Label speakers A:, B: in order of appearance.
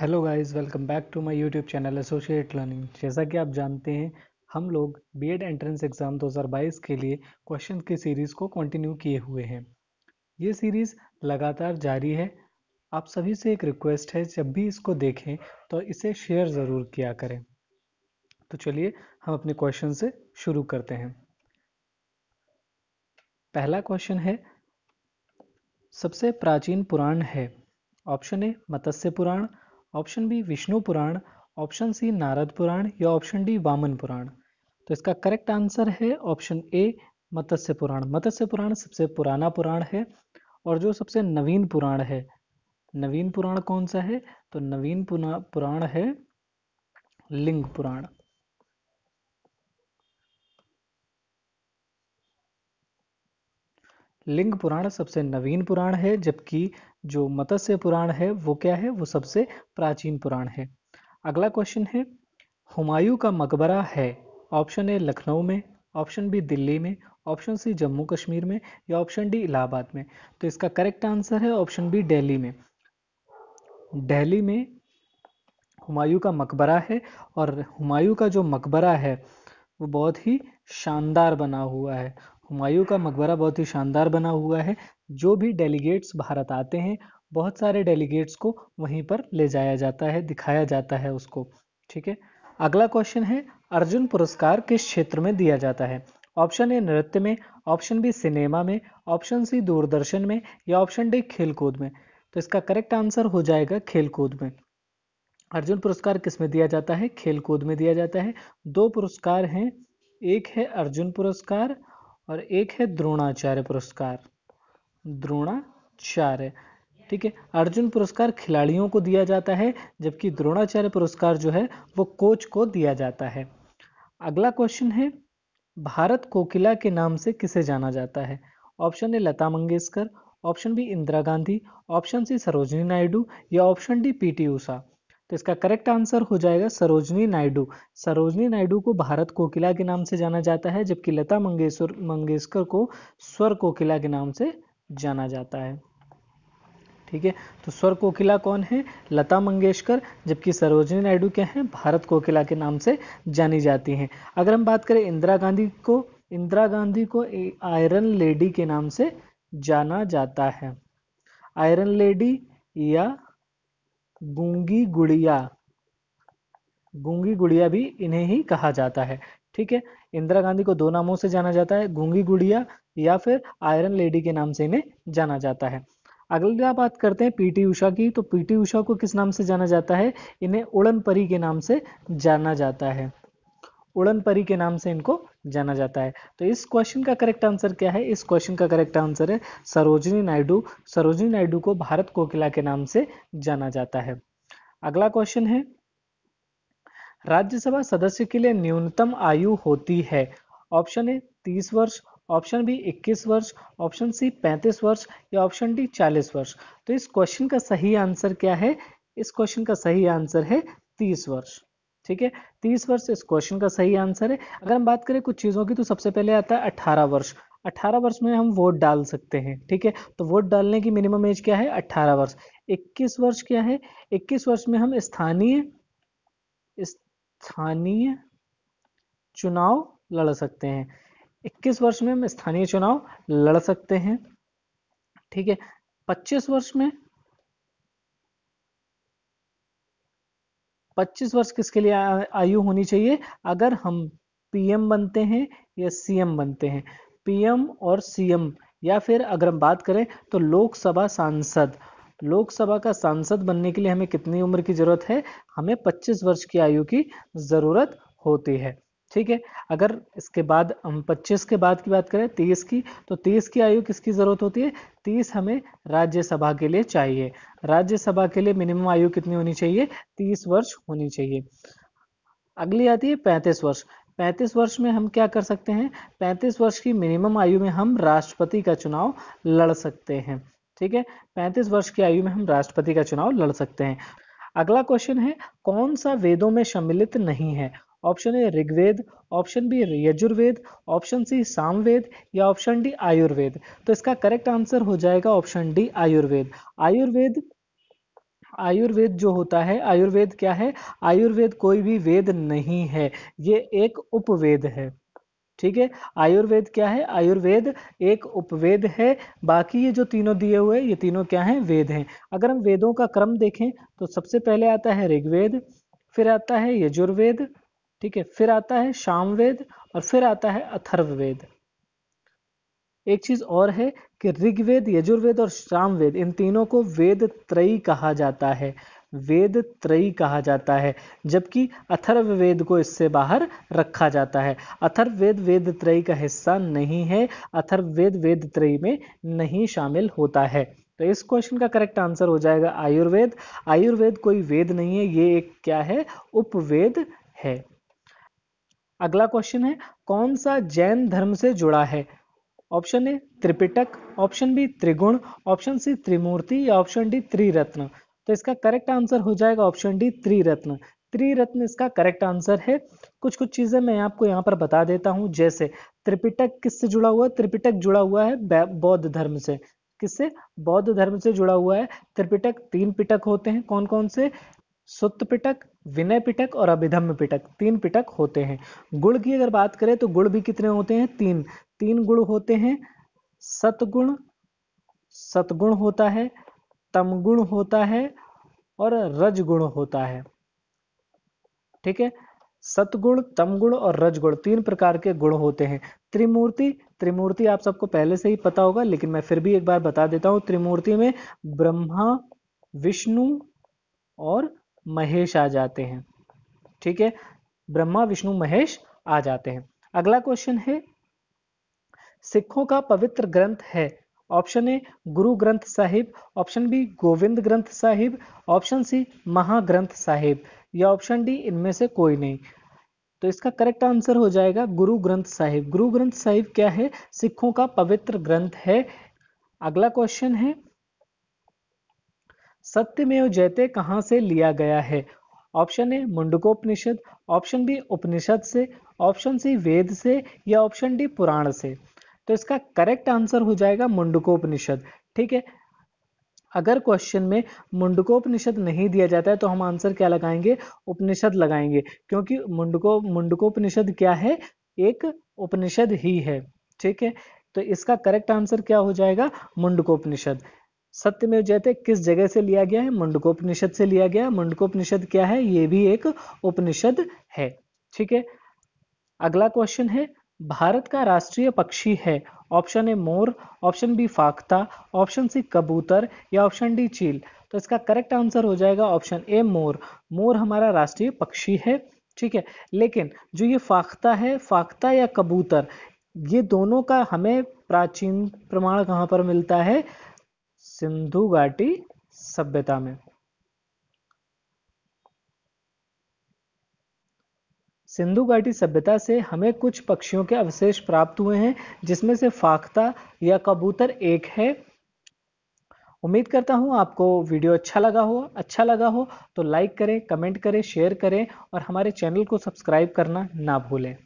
A: hello guys welcome back to my YouTube channel associate learning जैसा कि आप जानते हैं हम लोग बीएड एंट्रेंस एग्ज़ाम 2022 के लिए क्वेश्चन की सीरीज़ को कंटिन्यू किए हुए हैं ये सीरीज़ लगातार जारी है आप सभी से एक रिक्वेस्ट है जब भी इसको देखें तो इसे शेयर ज़रूर किया करें तो चलिए हम अपने क्वेश्चन से शुरू करते हैं पहला क्वेश्चन है सबसे प्राचीन पुराण है option A Matsya Purana option B Vishnu Purana option C Narada Purana या ऑप्शन डी वामन पुराण तो इसका करेक्ट आंसर है ऑप्शन ए मत्स्य पुराण मत्स्य पुराण सबसे पुराना पुराण है और जो सबसे नवीन पुराण है नवीन पुराण कौन सा है तो नवीन पुराण है लिंग पुराण लिंग पुराण सबसे नवीन पुराण है जबकि जो मत्स्य पुराण है वो क्या है वो सबसे प्राचीन पुराण है अगला क्वेश्चन है हुमायूं का मकबरा है ऑप्शन ए लखनऊ में ऑप्शन बी दिल्ली में ऑप्शन सी जम्मू कश्मीर में या ऑप्शन डी इलाहाबाद में तो इसका करेक्ट आंसर है ऑप्शन बी दिल्ली में दिल्ली में हुमायूं का मकबरा है और हुमायूं का जो मकबरा है वो बहुत ही शानदार बना हुआ है हुमायूं का मकबरा बहुत ही शानदार बना हुआ है जो भी डेलीगेट्स भारत आते हैं बहुत सारे डेलीगेट्स को वहीं पर ले जाया जाता है दिखाया जाता है उसको ठीक है अगला क्वेश्चन है अर्जुन पुरस्कार किस क्षेत्र में दिया जाता है ऑप्शन ए नृत्य में ऑप्शन बी सिनेमा में ऑप्शन सी दूरदर्शन में या ऑप्शन डी खेलकूद में तो इसका करेक्ट आंसर हो जाएगा खेलकूद में अर्जुन पुरस्कार किस में दिया जाता है खेलकूद में दिया जाता है दो पुरस्कार हैं एक है अर्जुन पुरस्कार और एक है द्रोणाचार्य पुरस्कार द्रोणाचार्य ठीक है अर्जुन पुरस्कार खिलाड़ियों को दिया जाता है जबकि द्रोणाचार्य पुरस्कार जो है वो कोच को दिया जाता है अगला क्वेश्चन है भारत कोकिला के नाम से किसे जाना जाता है option A Lata Mangeshkar option B Indira Gandhi option C Sarojini Naidu या ऑप्शन डी पीटी ऊषा तो इसका करेक्ट आंसर हो जाएगा सरोजनी नायडू सरोजनी नायडू को भारत कोकिला के नाम से जाना जाता है जबकि लता मंगेशकर मंगेशकर को स्वर कोकिला के नाम से जाना जाता है ठीक है तो स्वर कोकिला कौन है लता मंगेशकर जबकि सरोजनी नायडू क्या है भारत कोकिला के नाम से जानी जाती हैं अगर हम बात करें इंदिरा गांधी को इंदिरा गांधी को आयरन लेडी के नाम से जाना जाता है आयरन लेडी या गूंगी गुड़िया गूंगी गुड़िया भी इन्हें ही कहा जाता है ठीक है इंदिरा गांधी को दो नामों से जाना जाता है गूंगी गुड़िया या फिर आयरन लेडी के नाम से इन्हें जाना जाता है आप बात करते हैं पीटी उषा की तो पीटी उषा को किस नाम से जाना जाता है इन्हें उड़न परी के नाम से जाना जाता है उड़न परी के नाम से इनको जाना जाता है तो इस क्वेश्चन का करेक्ट आंसर क्या है इस क्वेश्चन का करेक्ट आंसर है सरोजनी नायडू सरोजनी नायडू को भारत कोकिला के नाम से जाना जाता है अगला क्वेश्चन है राज्यसभा सदस्य के लिए न्यूनतम आयु होती है ऑप्शन ए तीस वर्ष ऑप्शन बी 21 वर्ष ऑप्शन सी 35 वर्ष या ऑप्शन डी 40 वर्ष तो इस क्वेश्चन का सही आंसर क्या है इस क्वेश्चन का सही आंसर है 30 वर्ष ठीक है तीस वर्ष इस क्वेश्चन का सही आंसर है अगर हम बात करें कुछ चीज़ों की तो सबसे पहले आता है अठारह वर्ष 18 वर्ष में हम वोट डाल सकते हैं ठीक है तो वोट डालने की मिनिमम एज क्या है 18 वर्ष 21 वर्ष क्या है 21 वर्ष में हम स्थानीय स्थानीय चुनाव लड़ सकते हैं 21 वर्ष में हम स्थानीय चुनाव लड़ सकते हैं ठीक है 25 वर्ष में पच्चीस वर्ष किसके लिए आयु होनी चाहिए अगर हम पीएम बनते हैं या सीएम बनते हैं पीएम और सीएम या फिर अगर हम बात करें तो लोकसभा सांसद लोकसभा का सांसद बनने के लिए हमें कितनी उम्र की ज़रूरत है हमें 25 वर्ष की आयु की ज़रूरत होती है ठीक है अगर इसके बाद हम 25 के बाद की बात करें 30 की तो 30 की आयु किसकी ज़रूरत होती है 30 हमें राज्यसभा के लिए चाहिए राज्यसभा के लिए मिनिमम आयु कितनी होनी चाहिए 30 वर्ष होनी चाहिए अगली आती है 35 वर्ष 35 वर्ष में हम क्या कर सकते हैं 35 वर्ष की मिनिमम आयु में हम राष्ट्रपति का चुनाव लड़ सकते हैं ठीक है पैंतीस वर्ष की आयु में हम राष्ट्रपति का चुनाव लड़ सकते हैं अगला क्वेश्चन है कौन सा वेदों में सम्मिलित नहीं है option A Rigveda option B Yajurveda option C Samaveda या ऑप्शन डी आयुर्वेद तो इसका करेक्ट आंसर हो जाएगा ऑप्शन डी आयुर्वेद आयुर्वेद आयुर्वेद जो होता है आयुर्वेद क्या है आयुर्वेद कोई भी वेद नहीं है ये एक उपवेद है ठीक है आयुर्वेद क्या है आयुर्वेद एक उपवेद है बाकी ये जो तीनों दिए हुए ये तीनों क्या हैं वेद हैं अगर हम वेदों का क्रम देखें तो सबसे पहले आता है ऋग्वेद फिर आता है यजुर्वेद ठीक है फिर आता है शामवेद और फिर आता है अथर्ववेद एक चीज और है कि ऋग्वेद यजुर्वेद और वेद इन तीनों को वेद त्रयी कहा जाता है वेद त्रयी कहा जाता है जबकि अथर्ववेद को इससे बाहर रखा जाता है अथर्ववेद वेद त्रयी का हिस्सा नहीं है अथर्ववेद वेद त्रयी में नहीं शामिल होता है तो इस क्वेश्चन का करेक्ट आंसर हो जाएगा आयुर्वेद आयुर्वेद कोई वेद नहीं है ये एक क्या है उपवेद है अगला क्वेश्चन है कौन सा जैन धर्म से जुड़ा है option A Tripitaka option B त्रिगुण ऑप्शन सी त्रिमूर्ति या ऑप्शन डी त्रिरत्न तो इसका करेक्ट आंसर हो जाएगा ऑप्शन डी त्रिरत्न त्रिरत्न इसका करेक्ट आंसर है कुछ कुछ चीजें मैं आपको यहाँ पर बता देता हूँ जैसे त्रिपिटक किससे जुड़ा हुआ है त्रिपिटक जुड़ा हुआ है बौद्ध धर्म से किससे बौद्ध धर्म से जुड़ा हुआ है त्रिपिटक तीन पिटक होते हैं कौन कौन से सुत्त पिटक विनय पिटक और अभिधम्य पिटक तीन पिटक होते हैं गुण की अगर बात करें तो गुण भी कितने होते हैं तीन तीन गुण होते हैं सतगुण सतगुण होता है तमगुण होता है और रजगुण होता है ठीक है सतगुण तमगुण और रजगुण तीन प्रकार के गुण होते हैं त्रिमूर्ति त्रिमूर्ति आप सबको पहले से ही पता होगा लेकिन मैं फिर भी एक बार बता देता हूं त्रिमूर्ति में ब्रह्मा विष्णु और महेश आ जाते हैं ठीक है ब्रह्मा विष्णु महेश आ जाते हैं अगला क्वेश्चन है सिखों का पवित्र ग्रंथ है ऑप्शन ए गुरु ग्रंथ Sahib option B Govind Granth Sahib option C Mahagranth Sahib या ऑप्शन डी इनमें से कोई नहीं तो इसका करेक्ट आंसर हो जाएगा गुरु ग्रंथ साहिब गुरु ग्रंथ साहिब क्या है सिखों का पवित्र ग्रंथ है अगला क्वेश्चन है सत्यमेव जयते कहाँ से लिया गया है option A Mundakopanishad option B Upanishad से ऑप्शन सी वेद से या ऑप्शन डी पुराण से तो इसका करेक्ट आंसर हो जाएगा मुंडकोपनिषद ठीक है अगर क्वेश्चन में मुंडकोपनिषद नहीं दिया जाता है तो हम आंसर क्या लगाएंगे उपनिषद लगाएंगे क्योंकि मुंडको मुंडकोपनिषद क्या है एक उपनिषद ही है ठीक है तो इसका करेक्ट आंसर क्या हो जाएगा मुंडकोपनिषद सत्यमेव जयते किस जगह से लिया गया है मुंडकोपनिषद से लिया गया मुंडकोपनिषद क्या है ये भी एक उपनिषद है ठीक है अगला क्वेश्चन है भारत का राष्ट्रीय पक्षी है ऑप्शन ए मोर ऑप्शन बी फाकता ऑप्शन सी कबूतर या ऑप्शन डी चील तो इसका करेक्ट आंसर हो जाएगा ऑप्शन ए मोर मोर हमारा राष्ट्रीय पक्षी है ठीक है लेकिन जो ये फाख्ता है फाख्ता या कबूतर ये दोनों का हमें प्राचीन प्रमाण कहां पर मिलता है सिंधु घाटी सभ्यता में सिंधु घाटी सभ्यता से हमें कुछ पक्षियों के अवशेष प्राप्त हुए हैं जिसमें से फाख्ता या कबूतर एक है उम्मीद करता हूं आपको वीडियो अच्छा लगा हो अच्छा लगा हो तो लाइक करें कमेंट करें शेयर करें और हमारे चैनल को सब्सक्राइब करना ना भूलें